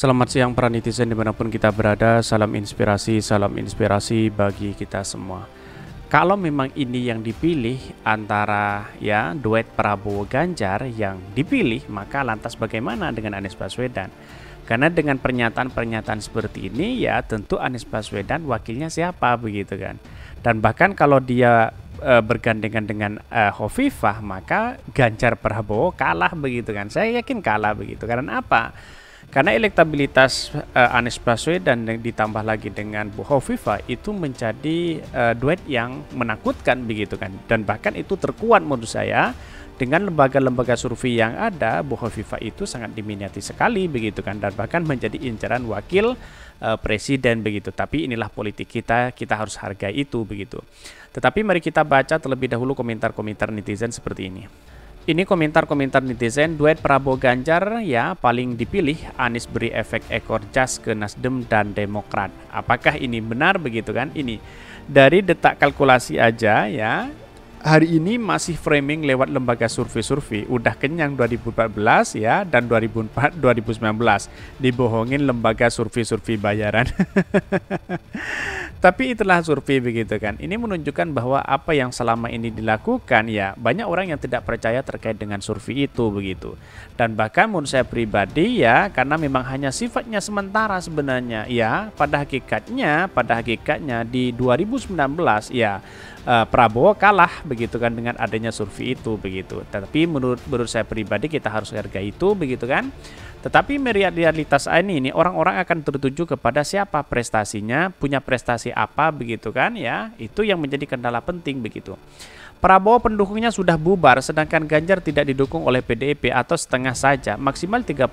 Selamat siang para netizen dimanapun kita berada Salam inspirasi, salam inspirasi bagi kita semua Kalau memang ini yang dipilih antara ya duet Prabowo Ganjar yang dipilih Maka lantas bagaimana dengan Anies Baswedan? Karena dengan pernyataan-pernyataan seperti ini ya tentu Anies Baswedan wakilnya siapa begitu kan Dan bahkan kalau dia e, bergandengan dengan e, Hovifah maka Ganjar Prabowo kalah begitu kan Saya yakin kalah begitu karena apa? Karena elektabilitas uh, Anies Baswedan ditambah lagi dengan Bu Hovifa itu menjadi uh, duet yang menakutkan begitu kan. Dan bahkan itu terkuat menurut saya dengan lembaga-lembaga survei yang ada, Bu Hovifa itu sangat diminati sekali begitu kan dan bahkan menjadi incaran wakil uh, presiden begitu. Tapi inilah politik kita, kita harus hargai itu begitu. Tetapi mari kita baca terlebih dahulu komentar-komentar netizen seperti ini. Ini komentar-komentar netizen duet Prabowo Ganjar ya paling dipilih Anies beri efek ekor jas ke Nasdem dan Demokrat. Apakah ini benar begitu kan? Ini dari detak kalkulasi aja ya hari ini masih framing lewat lembaga survei-survei. Udah kenyang 2014 ya dan 2004 2019 dibohongin lembaga survei-survei bayaran. Tapi itulah survei begitu kan. Ini menunjukkan bahwa apa yang selama ini dilakukan ya banyak orang yang tidak percaya terkait dengan survei itu begitu. Dan bahkan menurut saya pribadi ya karena memang hanya sifatnya sementara sebenarnya ya pada hakikatnya pada hakikatnya di 2019 ya uh, Prabowo kalah begitu kan dengan adanya survei itu begitu. Tetapi menurut menurut saya pribadi kita harus hargai itu begitu kan. Tetapi realitas ini ini orang-orang akan tertuju kepada siapa prestasinya, punya prestasi apa begitu kan ya. Itu yang menjadi kendala penting begitu. Prabowo pendukungnya sudah bubar, sedangkan Ganjar tidak didukung oleh PDIP atau setengah saja, maksimal 30%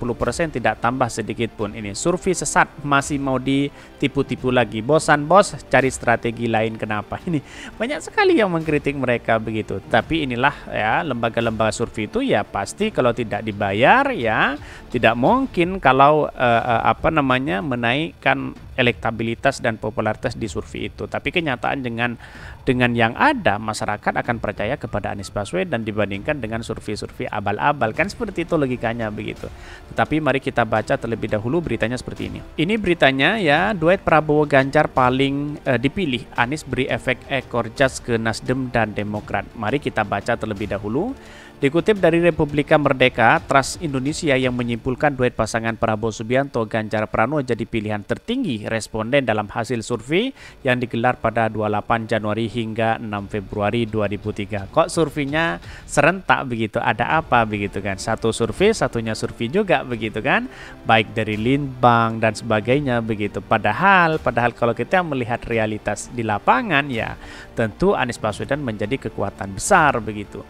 tidak tambah sedikit pun. Ini survei sesat, masih mau ditipu-tipu lagi. Bosan bos, cari strategi lain kenapa? Ini banyak sekali yang mengkritik mereka begitu. Tapi inilah ya lembaga-lembaga survei itu ya pasti kalau tidak dibayar ya tidak mungkin kalau uh, apa namanya menaikkan elektabilitas dan popularitas di survei itu. Tapi kenyataan dengan dengan yang ada masyarakat akan percaya kepada Anies Baswedan dibandingkan dengan survei-survei abal-abal kan seperti itu logikanya begitu. Tetapi mari kita baca terlebih dahulu beritanya seperti ini. Ini beritanya ya duet Prabowo Ganjar paling eh, dipilih Anies beri efek ekor jas ke Nasdem dan Demokrat. Mari kita baca terlebih dahulu. Dikutip dari Republika Merdeka, Trust Indonesia yang menyimpulkan duet pasangan Prabowo Subianto Ganjar Pranowo jadi pilihan tertinggi responden dalam hasil survei yang digelar pada 28 Januari hingga 6 Februari 2003. Kok surveinya serentak begitu? Ada apa begitu kan? Satu survei, satunya survei juga begitu kan? Baik dari Linbang dan sebagainya begitu. Padahal, padahal kalau kita melihat realitas di lapangan ya, tentu Anies Baswedan menjadi kekuatan besar begitu.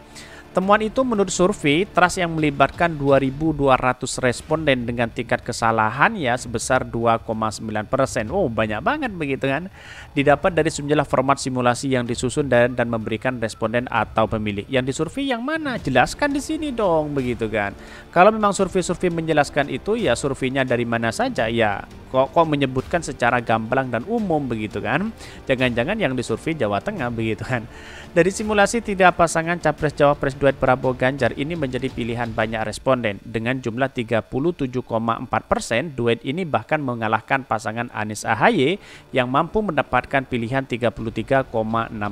Temuan itu menurut survei, trust yang melibatkan 2.200 responden dengan tingkat kesalahan ya sebesar 2,9 persen. Oh, banyak banget begitu kan? Didapat dari sejumlah format simulasi yang disusun dan, dan memberikan responden atau pemilih. Yang disurvei yang mana? Jelaskan di sini dong, begitu kan? Kalau memang survei-survei menjelaskan itu, ya surveinya dari mana saja ya. Kok kok menyebutkan secara gamblang dan umum begitu kan? Jangan-jangan yang disurvei Jawa Tengah begitu kan? Dari simulasi tidak pasangan capres cawapres duet Prabowo Ganjar ini menjadi pilihan banyak responden. Dengan jumlah 37,4 persen, duet ini bahkan mengalahkan pasangan Anies Ahaye yang mampu mendapatkan pilihan 33,6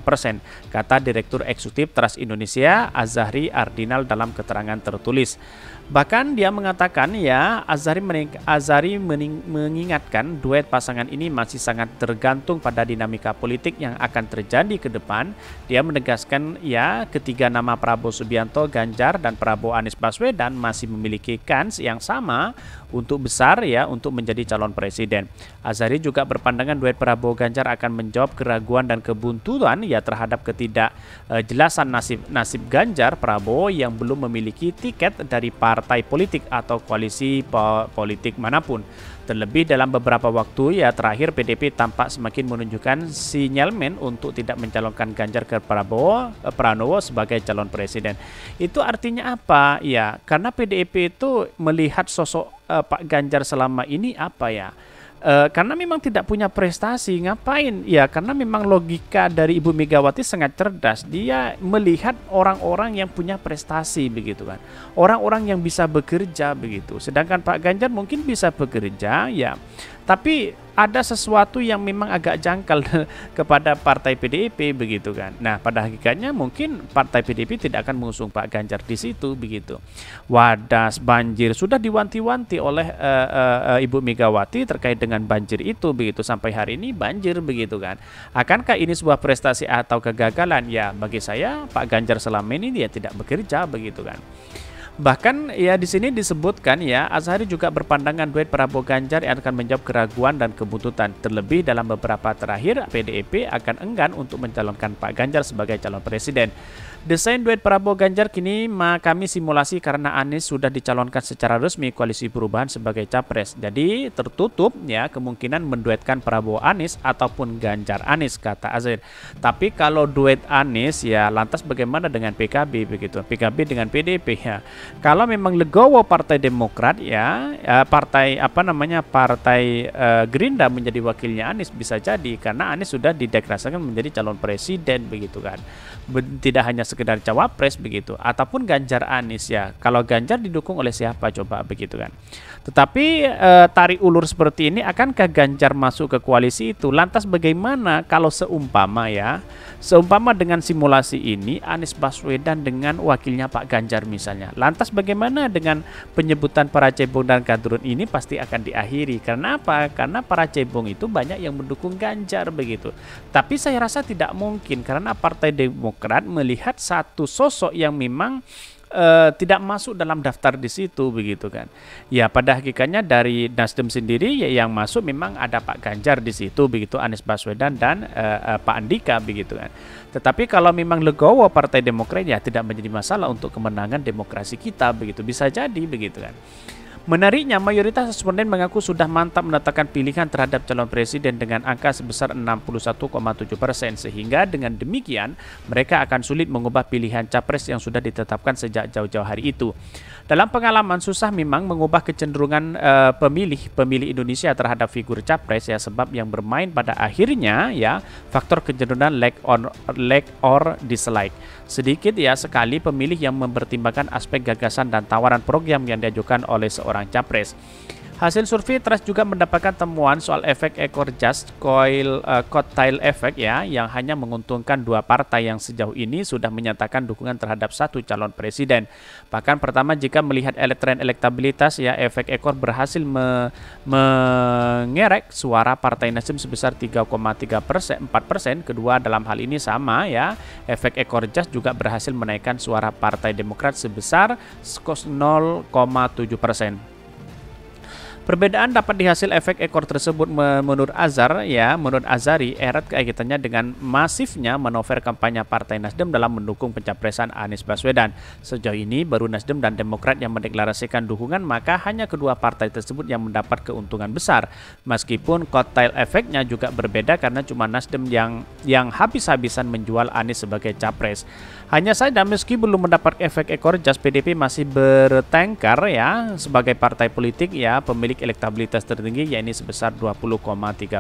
persen, kata Direktur Eksekutif Trust Indonesia Azahri Ardinal dalam keterangan tertulis. Bahkan dia mengatakan ya Azari, mening Azari mengingatkan duet pasangan ini masih sangat tergantung pada dinamika politik yang akan terjadi ke depan. Dia menegaskan ya ketiga nama Prabowo Subianto, Ganjar, dan Prabowo Anies Baswedan masih memiliki kans yang sama untuk besar ya untuk menjadi calon presiden. Azari juga berpandangan duet Prabowo Ganjar akan menjawab keraguan dan kebuntuan ya terhadap ketidakjelasan nasib nasib Ganjar Prabowo yang belum memiliki tiket dari partai politik atau koalisi politik manapun. Terlebih dalam beberapa waktu ya terakhir PDP tampak semakin menunjukkan sinyalmen untuk tidak mencalonkan Ganjar ke Prabowo, eh, Pranowo sebagai calon presiden. Itu artinya apa? Ya, karena pdp itu melihat sosok uh, Pak Ganjar selama ini apa ya? e, karena memang tidak punya prestasi, ngapain? Ya, karena memang logika dari Ibu Megawati sangat cerdas. Dia melihat orang-orang yang punya prestasi begitu kan. Orang-orang yang bisa bekerja begitu. Sedangkan Pak Ganjar mungkin bisa bekerja ya tapi ada sesuatu yang memang agak jangkal kepada partai PDIP begitu kan. Nah, pada hakikatnya mungkin partai PDIP tidak akan mengusung Pak Ganjar di situ begitu. Wadas banjir sudah diwanti-wanti oleh uh, uh, Ibu Megawati terkait dengan banjir itu begitu sampai hari ini banjir begitu kan. Akankah ini sebuah prestasi atau kegagalan? Ya, bagi saya Pak Ganjar selama ini dia tidak bekerja begitu kan. Bahkan ya di sini disebutkan ya Azhari juga berpandangan duet Prabowo Ganjar yang akan menjawab keraguan dan kebutuhan terlebih dalam beberapa terakhir PDIP akan enggan untuk mencalonkan Pak Ganjar sebagai calon presiden. Desain duet Prabowo Ganjar kini kami simulasi karena Anies sudah dicalonkan secara resmi koalisi perubahan sebagai capres. Jadi tertutup ya kemungkinan menduetkan Prabowo Anies ataupun Ganjar Anies kata Azir. Tapi kalau duet Anies ya lantas bagaimana dengan PKB begitu? PKB dengan PDP ya. Kalau memang Legowo Partai Demokrat ya eh, partai apa namanya Partai eh, Gerindra menjadi wakilnya Anies bisa jadi karena Anies sudah dideklarasikan menjadi calon presiden begitu kan. Tidak hanya sekedar cawapres begitu ataupun Ganjar Anies ya. Kalau Ganjar didukung oleh siapa coba begitu kan. Tetapi e, tarik ulur seperti ini akankah Ganjar masuk ke koalisi itu? Lantas bagaimana kalau seumpama ya, seumpama dengan simulasi ini Anies Baswedan dengan wakilnya Pak Ganjar misalnya. Lantas bagaimana dengan penyebutan para cebong dan kadrun ini pasti akan diakhiri. Karena apa? Karena para cebong itu banyak yang mendukung Ganjar begitu. Tapi saya rasa tidak mungkin karena Partai Demokrat melihat satu sosok yang memang e, tidak masuk dalam daftar di situ begitu kan. Ya pada hakikatnya dari Nasdem sendiri ya, yang masuk memang ada Pak Ganjar di situ begitu Anies Baswedan dan e, e, Pak Andika begitu kan. Tetapi kalau memang legowo Partai Demokrat ya tidak menjadi masalah untuk kemenangan demokrasi kita begitu bisa jadi begitu kan. Menariknya, mayoritas responden mengaku sudah mantap menetapkan pilihan terhadap calon presiden dengan angka sebesar 61,7 persen, sehingga dengan demikian mereka akan sulit mengubah pilihan capres yang sudah ditetapkan sejak jauh-jauh hari itu. Dalam pengalaman, susah memang mengubah kecenderungan pemilih-pemilih Indonesia terhadap figur capres ya, sebab yang bermain pada akhirnya ya faktor kecenderungan like or like or dislike. Sedikit ya sekali pemilih yang mempertimbangkan aspek gagasan dan tawaran program yang diajukan oleh seorang seorang capres. Hasil survei Trust juga mendapatkan temuan soal efek ekor jas coil uh, cocktail efek ya yang hanya menguntungkan dua partai yang sejauh ini sudah menyatakan dukungan terhadap satu calon presiden. Bahkan pertama jika melihat elektren elektabilitas ya efek ekor berhasil me mengerek suara Partai Nasdem sebesar 3,3 persen 4 persen. Kedua dalam hal ini sama ya efek ekor jas juga berhasil menaikkan suara Partai Demokrat sebesar 0,7 persen. Perbedaan dapat dihasil efek ekor tersebut menurut Azhar ya, menurut Azari erat kaitannya dengan masifnya manuver kampanye Partai Nasdem dalam mendukung pencapresan Anies Baswedan. Sejauh ini baru Nasdem dan Demokrat yang mendeklarasikan dukungan maka hanya kedua partai tersebut yang mendapat keuntungan besar. Meskipun kotel efeknya juga berbeda karena cuma Nasdem yang yang habis-habisan menjual Anies sebagai capres. Hanya saja meski belum mendapat efek ekor jas PDP masih bertengkar ya sebagai partai politik ya pemilik elektabilitas tertinggi yakni sebesar 20,3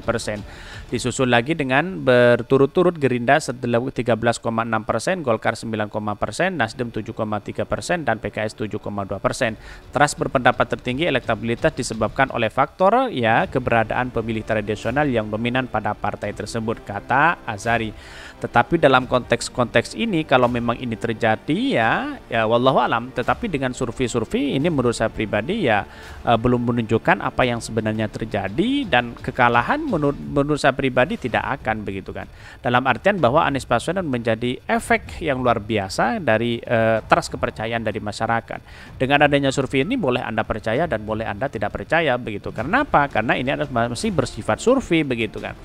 persen. Disusul lagi dengan berturut-turut Gerinda setelah 13,6 persen, Golkar 9, persen, Nasdem 7,3 persen, dan PKS 7,2 persen. Teras berpendapat tertinggi elektabilitas disebabkan oleh faktor ya keberadaan pemilih tradisional yang dominan pada partai tersebut kata Azari. Tetapi dalam konteks-konteks ini kalau memang memang ini terjadi ya, ya wallahu alam. Tetapi dengan survei-survei ini menurut saya pribadi ya uh, belum menunjukkan apa yang sebenarnya terjadi dan kekalahan menurut menurut saya pribadi tidak akan begitu kan. Dalam artian bahwa Anies Baswedan menjadi efek yang luar biasa dari uh, eh, trust kepercayaan dari masyarakat. Dengan adanya survei ini boleh Anda percaya dan boleh Anda tidak percaya begitu. Karena apa? Karena ini masih bersifat survei begitu kan.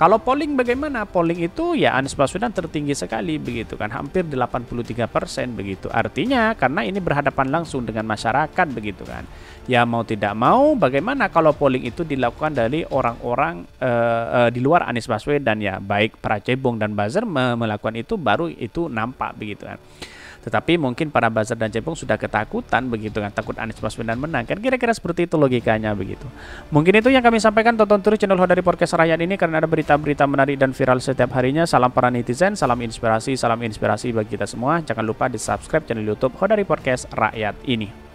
Kalau polling bagaimana? Polling itu ya Anies Baswedan tertinggi sekali begitu kan, hampir 83% begitu. Artinya karena ini berhadapan langsung dengan masyarakat begitu kan. Ya mau tidak mau bagaimana kalau polling itu dilakukan dari orang-orang uh, uh, di luar Anies Baswedan ya, baik Pracebong dan Buzzer melakukan itu baru itu nampak begitu kan. Tetapi mungkin para buzzer dan Cebong sudah ketakutan begitu kan takut Anies Baswedan menang kan kira-kira seperti itu logikanya begitu. Mungkin itu yang kami sampaikan tonton terus channel dari Podcast Rakyat ini karena ada berita-berita menarik dan viral setiap harinya. Salam para netizen, salam inspirasi, salam inspirasi bagi kita semua. Jangan lupa di subscribe channel YouTube dari Podcast Rakyat ini.